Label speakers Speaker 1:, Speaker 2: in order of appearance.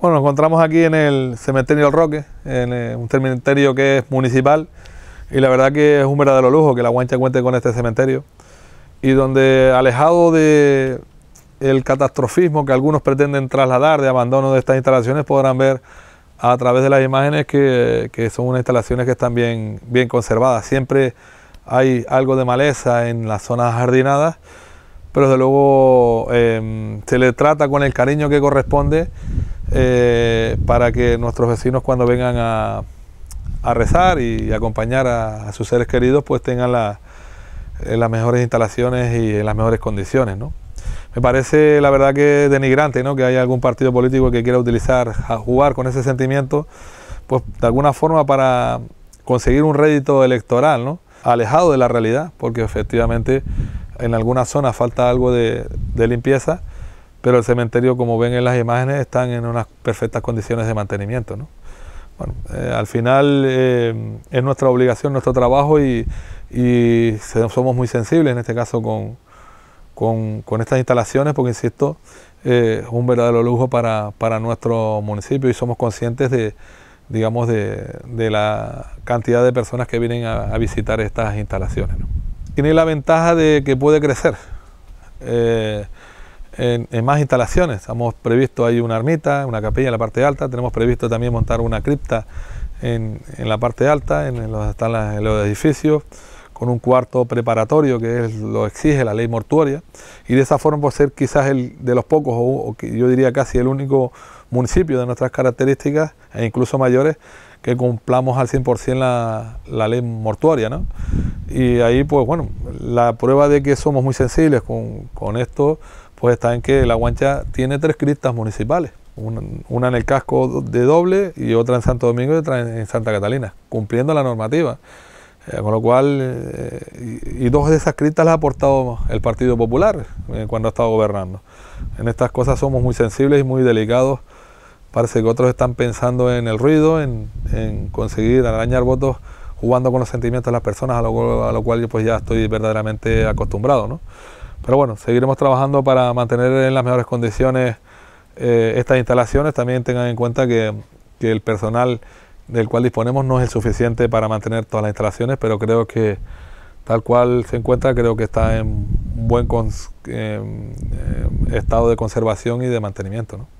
Speaker 1: Bueno, nos encontramos aquí en el cementerio del Roque, en eh, un cementerio que es municipal y la verdad que es un verdadero lujo que la guancha cuente con este cementerio y donde alejado de el catastrofismo que algunos pretenden trasladar de abandono de estas instalaciones podrán ver a través de las imágenes que, son unas instalaciones que están bien, bien conservadas. Siempre hay algo de maleza en las zonas jardinadas, pero desde luego em, se le trata con el cariño que corresponde eh, para que nuestros vecinos cuando vengan a, rezar y acompañar a, sus seres queridos, pues tengan eh, las mejores instalaciones y en las mejores condiciones, ¿no? Me parece, la verdad, que denigrante, ¿no? Que haya algún partido político que quiera utilizar, a jugar con ese sentimiento, pues de alguna forma para conseguir un rédito electoral, ¿no? Alejado de la realidad, porque efectivamente en algunas zonas falta algo de limpieza pero el cementerio, como ven en las imágenes, están en unas perfectas condiciones de mantenimiento. ¿no? Eh, al final eh, es nuestra obligación, nuestro trabajo y, somos muy sensibles en este caso con, estas instalaciones porque, insisto, eh, es un verdadero lujo para, nuestro municipio y somos conscientes de, digamos, de, la cantidad de personas que vienen a, visitar estas instalaciones. Tiene la ventaja de que puede crecer en, más instalaciones. ...hemos previsto ahí una ermita, una capilla en la parte alta, tenemos previsto también montar una cripta en, la parte alta, en, los, están los edificios, con un cuarto preparatorio que es, lo exige la ley mortuoria, y de esa forma por ser quizás el de los pocos, o, yo diría casi el único municipio de nuestras características, e incluso mayores, que cumplamos al 100% la, ley mortuoria ¿no? Y ahí, pues bueno, la prueba de que somos muy sensibles con, con esto pues está en que la guancha tiene tres criptas municipales, una, en el casco de doble y otra en Santo Domingo y otra en, Santa Catalina, cumpliendo la normativa. Eh, con lo cual, eh, y, dos de esas criptas las ha aportado el Partido Popular eh, cuando ha estado gobernando. En estas cosas somos muy sensibles y muy delicados. Parece que otros están pensando en el ruido, en, conseguir arañar votos jugando con los sentimientos de las personas, a lo, a lo cual yo pues ya estoy verdaderamente acostumbrado. ¿no? Pero bueno, seguiremos trabajando para mantener en las mejores condiciones eh, estas instalaciones. También tengan en cuenta que, el personal del cual disponemos no es el suficiente para mantener todas las instalaciones, pero creo que tal cual se encuentra, creo que está en buen estado de conservación y de mantenimiento. ¿no?